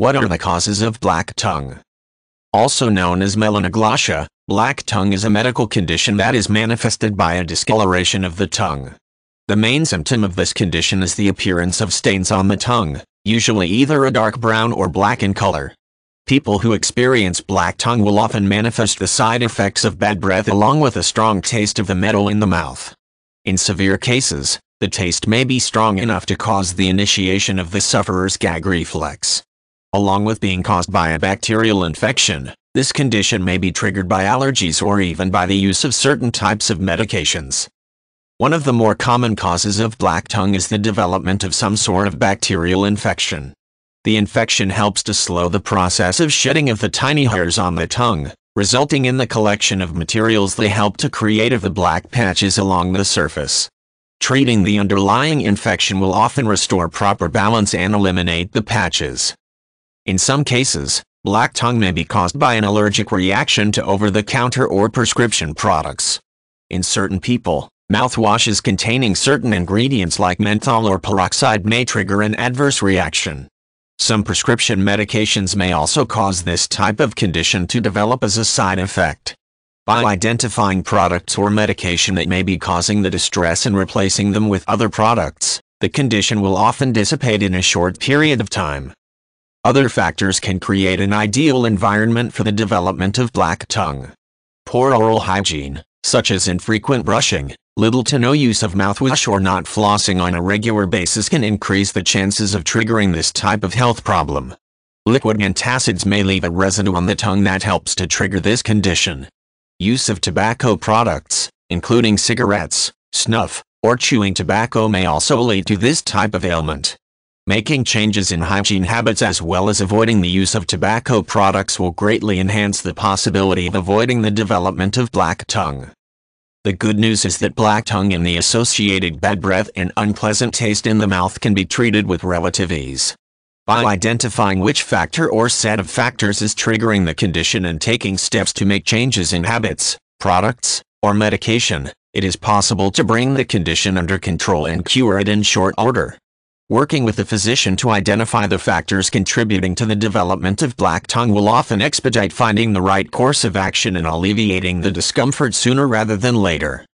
What are the causes of black tongue? Also known as melanoglossia, black tongue is a medical condition that is manifested by a discoloration of the tongue. The main symptom of this condition is the appearance of stains on the tongue, usually either a dark brown or black in color. People who experience black tongue will often manifest the side effects of bad breath along with a strong taste of the metal in the mouth. In severe cases, the taste may be strong enough to cause the initiation of the sufferer's gag reflex along with being caused by a bacterial infection. This condition may be triggered by allergies or even by the use of certain types of medications. One of the more common causes of black tongue is the development of some sort of bacterial infection. The infection helps to slow the process of shedding of the tiny hairs on the tongue, resulting in the collection of materials that help to create of the black patches along the surface. Treating the underlying infection will often restore proper balance and eliminate the patches. In some cases, black tongue may be caused by an allergic reaction to over-the-counter or prescription products. In certain people, mouthwashes containing certain ingredients like menthol or peroxide may trigger an adverse reaction. Some prescription medications may also cause this type of condition to develop as a side effect. By identifying products or medication that may be causing the distress and replacing them with other products, the condition will often dissipate in a short period of time. Other factors can create an ideal environment for the development of black tongue. Poor oral hygiene, such as infrequent brushing, little to no use of mouthwash or not flossing on a regular basis can increase the chances of triggering this type of health problem. Liquid antacids may leave a residue on the tongue that helps to trigger this condition. Use of tobacco products, including cigarettes, snuff, or chewing tobacco may also lead to this type of ailment. Making changes in hygiene habits as well as avoiding the use of tobacco products will greatly enhance the possibility of avoiding the development of black tongue. The good news is that black tongue and the associated bad breath and unpleasant taste in the mouth can be treated with relative ease. By identifying which factor or set of factors is triggering the condition and taking steps to make changes in habits, products, or medication, it is possible to bring the condition under control and cure it in short order. Working with a physician to identify the factors contributing to the development of black tongue will often expedite finding the right course of action and alleviating the discomfort sooner rather than later.